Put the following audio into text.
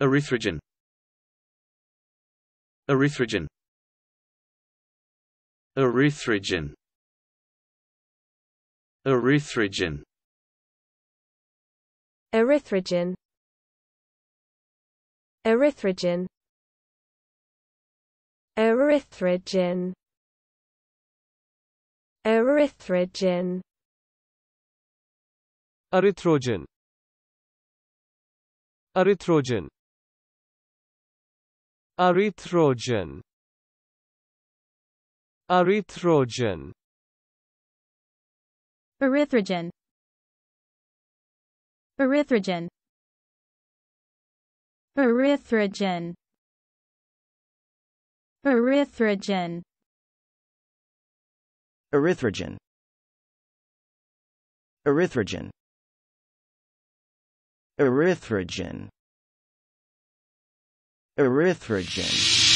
Erythrogen Erythrogen Erythrogen Erythrogen Erythrogen Erythrogen Erythrogen Erythrogen Erythrogen Erythrogen Erythrogen Erythrogen Erythrogen Erythrogen Erythrogen Erythrogen Erythrogen Erythrogen Erythrogen erythrogen